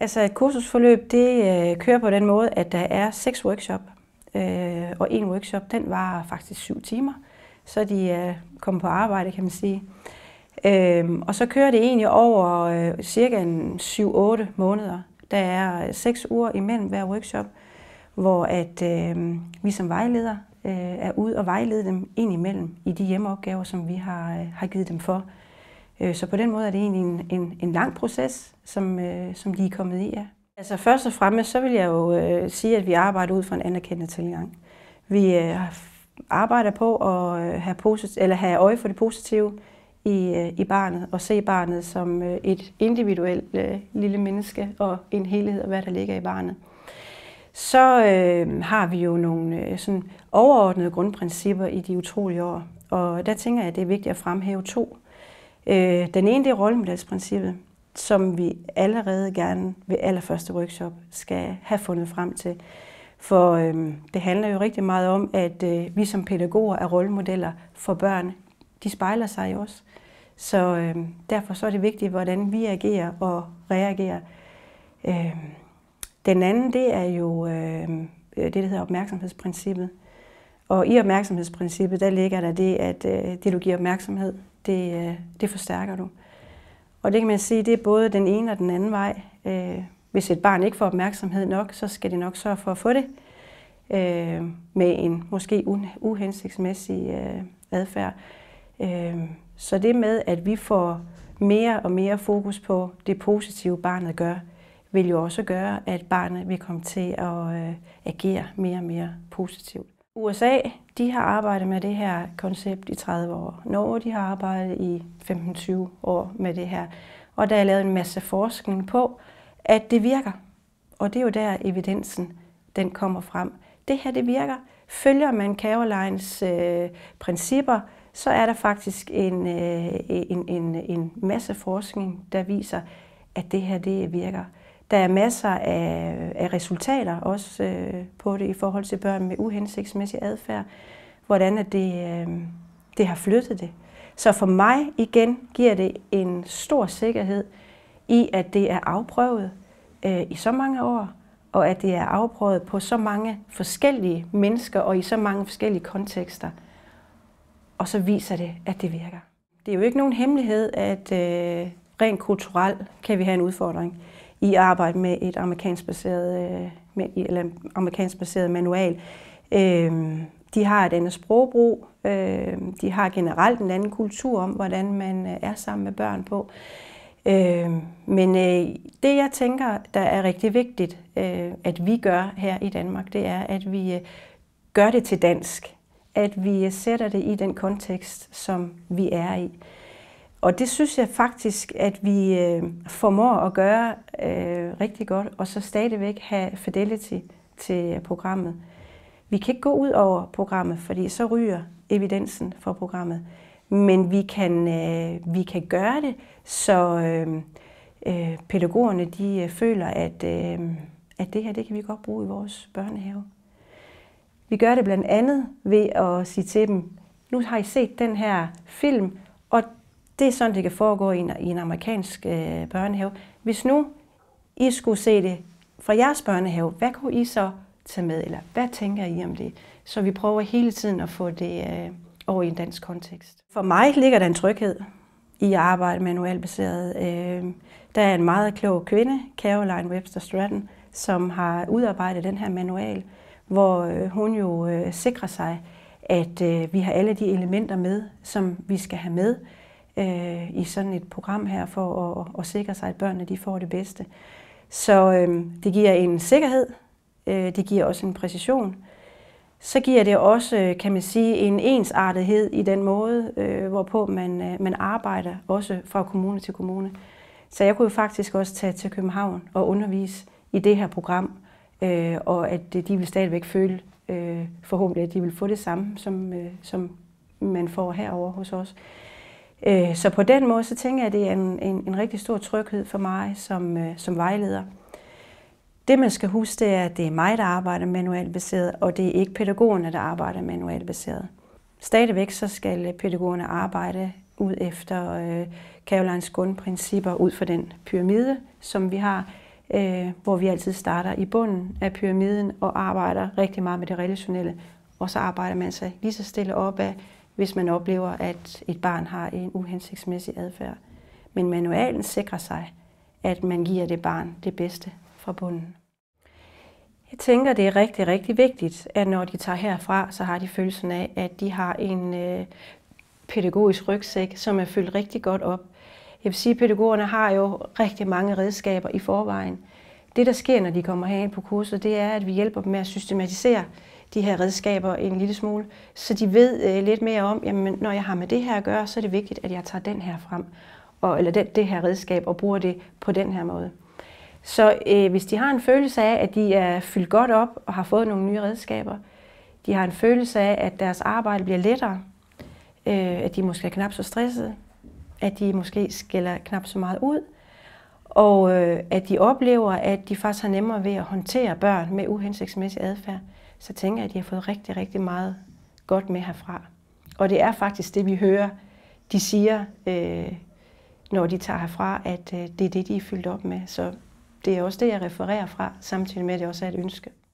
Altså et kursusforløb, det øh, kører på den måde, at der er seks workshop, øh, og en workshop, den var faktisk syv timer, så de øh, kommet på arbejde, kan man sige. Øh, og så kører det egentlig over øh, cirka 7-8 måneder. Der er øh, seks uger imellem hver workshop, hvor at øh, vi som vejleder øh, er ude og vejlede dem ind imellem i de hjemmeopgaver, som vi har, øh, har givet dem for. Øh, så på den måde er det egentlig en, en, en lang proces, som, øh, som de er kommet i. Ja. Altså først og fremmest, så vil jeg jo øh, sige, at vi arbejder ud fra en anerkendende tilgang. Vi øh, arbejder på at øh, have, posit- eller have øje for det positive i, øh, i barnet, og se barnet som øh, et individuelt øh, lille menneske og en helhed af, hvad der ligger i barnet. Så øh, har vi jo nogle øh, sådan overordnede grundprincipper i de utrolige år, og der tænker jeg, at det er vigtigt at fremhæve to Øh, den ene, det er rollemodelsprincippet, som vi allerede gerne ved allerførste workshop skal have fundet frem til. For øh, det handler jo rigtig meget om, at øh, vi som pædagoger er rollemodeller for børn. De spejler sig i os. Så øh, derfor så er det vigtigt, hvordan vi agerer og reagerer. Øh, den anden, det er jo øhm, øh, det, der hedder opmærksomhedsprincippet. Og i opmærksomhedsprincippet, der ligger der det, at øh, det, du giver opmærksomhed, det, øh, det forstærker du. Og det kan man sige, det er både den ene og den anden vej. Øh, hvis et barn ikke får opmærksomhed nok, så skal det nok sørge for at få det øh, med en måske uhensigtsmæssig øh, adfærd. Øh, så det med, at vi får mere og mere fokus på det positive, barnet gør, vil jo også gøre, at barnet vil komme til at øh, agere mere og mere positivt. USA de har arbejdet med det her koncept i 30 år. Norge de har arbejdet i 15-20 år med det her. Og der er lavet en masse forskning på, at det virker. Og det er jo der evidensen den kommer frem. Det her det virker. Følger man Carolines øh, principper, så er der faktisk en, øh, en, en, en masse forskning, der viser, at det her det virker. Der er masser af, af resultater også øh, på det i forhold til børn med uhensigtsmæssig adfærd, hvordan at det, øh, det har flyttet det. Så for mig igen giver det en stor sikkerhed i, at det er afprøvet øh, i så mange år, og at det er afprøvet på så mange forskellige mennesker og i så mange forskellige kontekster. Og så viser det, at det virker. Det er jo ikke nogen hemmelighed, at øh, rent kulturelt kan vi have en udfordring i at arbejde med et amerikansk baseret, øh, med, eller amerikansk baseret manual. Øh, de har et andet sprogbrug, øh, de har generelt en anden kultur om, hvordan man øh, er sammen med børn på. Øh, men øh, det, jeg tænker, der er rigtig vigtigt, øh, at vi gør her i Danmark, det er, at vi øh, gør det til dansk. At vi øh, sætter det i den kontekst, som vi er i. Og det synes jeg faktisk, at vi øh, formår at gøre øh, rigtig godt, og så stadigvæk have fidelity til programmet. Vi kan ikke gå ud over programmet, fordi så ryger evidensen for programmet. Men vi kan, øh, vi kan gøre det, så øh, øh, pædagogerne de øh, føler, at, øh, at det her det kan vi godt bruge i vores børnehave. Vi gør det blandt andet ved at sige til dem, nu har I set den her film, og det er sådan, det kan foregå i en, i en amerikansk øh, børnehave. Hvis nu I skulle se det fra jeres børnehave, hvad kunne I så tage med, eller hvad tænker I om det? Så vi prøver hele tiden at få det øh, over i en dansk kontekst. For mig ligger der en tryghed i at arbejde manualbaseret. Øh, der er en meget klog kvinde, Caroline Webster Stratton, som har udarbejdet den her manual, hvor øh, hun jo øh, sikrer sig, at øh, vi har alle de elementer med, som vi skal have med øh, i sådan et program her for at, at sikre sig, at børnene de får det bedste. Så øh, det giver en sikkerhed, øh, det giver også en præcision. Så giver det også, øh, kan man sige, en ensartethed i den måde, øh, hvorpå man, øh, man arbejder, også fra kommune til kommune. Så jeg kunne jo faktisk også tage til København og undervise i det her program, øh, og at øh, de vil stadigvæk føle øh, forhåbentlig, at de vil få det samme, som, øh, som man får herover hos os. Øh, så på den måde, så tænker jeg, at det er en, en, en rigtig stor tryghed for mig som, øh, som vejleder. Det, man skal huske, det er, at det er mig, der arbejder manuelt baseret, og det er ikke pædagogerne, der arbejder manuelt baseret. Stadigvæk så skal pædagogerne arbejde ud efter øh, Carolines grundprincipper ud fra den pyramide, som vi har, øh, hvor vi altid starter i bunden af pyramiden og arbejder rigtig meget med det relationelle. Og så arbejder man sig lige så stille op af hvis man oplever, at et barn har en uhensigtsmæssig adfærd. Men manualen sikrer sig, at man giver det barn det bedste fra bunden. Jeg tænker, det er rigtig, rigtig vigtigt, at når de tager herfra, så har de følelsen af, at de har en øh, pædagogisk rygsæk, som er fyldt rigtig godt op. Jeg vil sige, at pædagogerne har jo rigtig mange redskaber i forvejen. Det, der sker, når de kommer herind på kurset, det er, at vi hjælper dem med at systematisere de her redskaber en lille smule, så de ved øh, lidt mere om, jamen når jeg har med det her at gøre, så er det vigtigt, at jeg tager den her frem, og, eller den, det her redskab og bruger det på den her måde. Så øh, hvis de har en følelse af, at de er fyldt godt op og har fået nogle nye redskaber, de har en følelse af, at deres arbejde bliver lettere, øh, at de måske er knap så stressede, at de måske skiller knap så meget ud, og øh, at de oplever, at de faktisk har nemmere ved at håndtere børn med uhensigtsmæssig adfærd, så tænker jeg, at de har fået rigtig, rigtig meget godt med herfra. Og det er faktisk det, vi hører, de siger, øh, når de tager herfra, at øh, det er det, de er fyldt op med. Så det er også det, jeg refererer fra, samtidig med, at det også er et ønske.